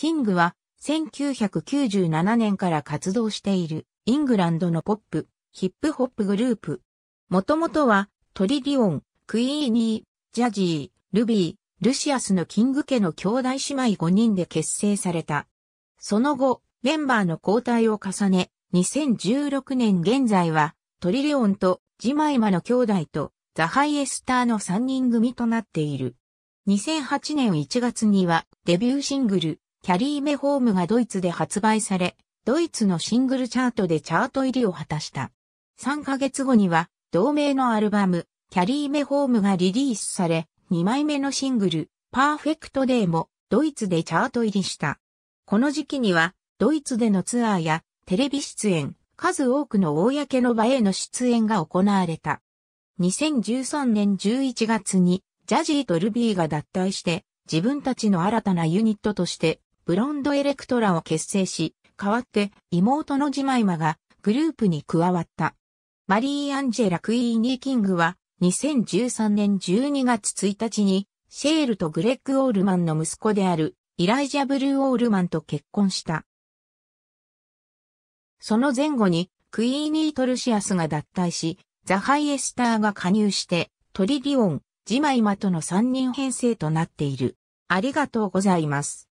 キングは1997年から活動しているイングランドのポップ、ヒップホップグループ。もともとはトリリオン、クイーニー、ジャジー、ルビー、ルシアスのキング家の兄弟姉妹5人で結成された。その後、メンバーの交代を重ね、2016年現在はトリリオンとジマイマの兄弟とザハイエスターの3人組となっている。2008年1月にはデビューシングルキャリーメホームがドイツで発売され、ドイツのシングルチャートでチャート入りを果たした。3ヶ月後には、同名のアルバム、キャリーメホームがリリースされ、2枚目のシングル、パーフェクトデーも、ドイツでチャート入りした。この時期には、ドイツでのツアーや、テレビ出演、数多くの公の場への出演が行われた。2013年11月に、ジャジーとルビーが脱退して、自分たちの新たなユニットとして、ブロンド・エレクトラを結成し、代わって妹のジマイマがグループに加わった。マリー・アンジェラ・クイーニー・キングは2013年12月1日にシェールとグレッグ・オールマンの息子であるイライジャ・ブルー・オールマンと結婚した。その前後にクイーニー・トルシアスが脱退し、ザ・ハイエスターが加入してトリリオン、ジマイマとの3人編成となっている。ありがとうございます。